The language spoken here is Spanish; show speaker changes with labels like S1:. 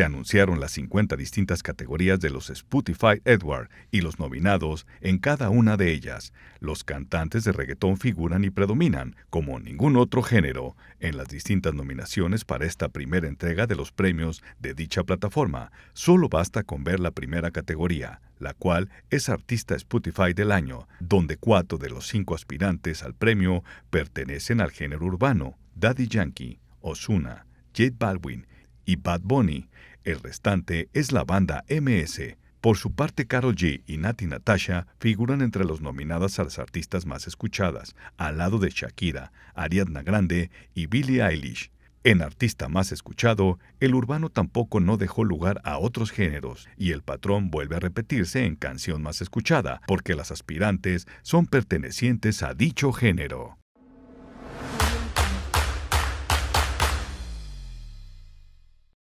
S1: Se anunciaron las 50 distintas categorías de los Spotify Edward y los nominados en cada una de ellas. Los cantantes de reggaetón figuran y predominan, como ningún otro género, en las distintas nominaciones para esta primera entrega de los premios de dicha plataforma. Solo basta con ver la primera categoría, la cual es Artista Spotify del Año, donde cuatro de los cinco aspirantes al premio pertenecen al género urbano, Daddy Yankee, Osuna, Jade Baldwin y Bad Bunny, el restante es la banda MS. Por su parte, Carol G y Nati Natasha figuran entre los nominadas a las artistas más escuchadas, al lado de Shakira, Ariadna Grande y Billie Eilish. En artista más escuchado, el urbano tampoco no dejó lugar a otros géneros, y el patrón vuelve a repetirse en canción más escuchada, porque las aspirantes son pertenecientes a dicho género.